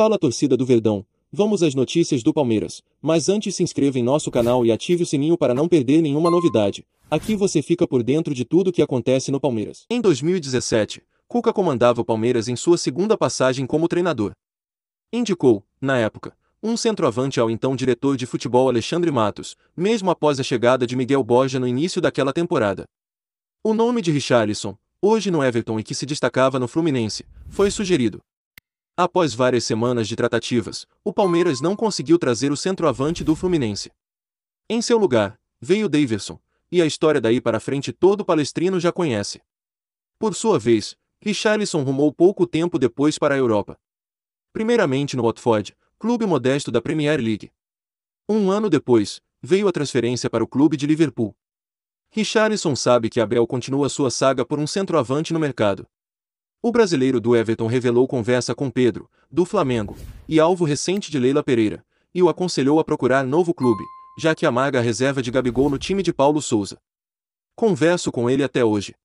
Fala torcida do Verdão, vamos às notícias do Palmeiras, mas antes se inscreva em nosso canal e ative o sininho para não perder nenhuma novidade. Aqui você fica por dentro de tudo o que acontece no Palmeiras. Em 2017, Cuca comandava o Palmeiras em sua segunda passagem como treinador. Indicou, na época, um centroavante ao então diretor de futebol Alexandre Matos, mesmo após a chegada de Miguel Borja no início daquela temporada. O nome de Richarlison, hoje no Everton e que se destacava no Fluminense, foi sugerido. Após várias semanas de tratativas, o Palmeiras não conseguiu trazer o centroavante do Fluminense. Em seu lugar, veio Davidson, e a história daí para frente todo palestrino já conhece. Por sua vez, Richarlison rumou pouco tempo depois para a Europa. Primeiramente no Watford, clube modesto da Premier League. Um ano depois, veio a transferência para o clube de Liverpool. Richarlison sabe que Abel continua sua saga por um centroavante no mercado. O brasileiro do Everton revelou conversa com Pedro, do Flamengo, e alvo recente de Leila Pereira, e o aconselhou a procurar novo clube, já que amarga a reserva de Gabigol no time de Paulo Souza. Converso com ele até hoje.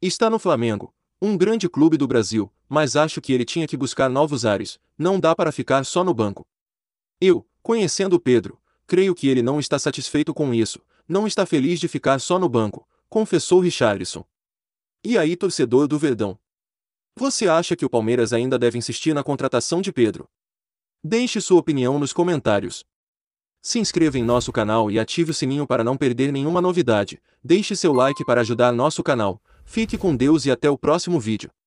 Está no Flamengo, um grande clube do Brasil, mas acho que ele tinha que buscar novos ares, não dá para ficar só no banco. Eu, conhecendo o Pedro, creio que ele não está satisfeito com isso, não está feliz de ficar só no banco, confessou Richarlison. E aí, torcedor do Verdão, você acha que o Palmeiras ainda deve insistir na contratação de Pedro? Deixe sua opinião nos comentários. Se inscreva em nosso canal e ative o sininho para não perder nenhuma novidade. Deixe seu like para ajudar nosso canal. Fique com Deus e até o próximo vídeo.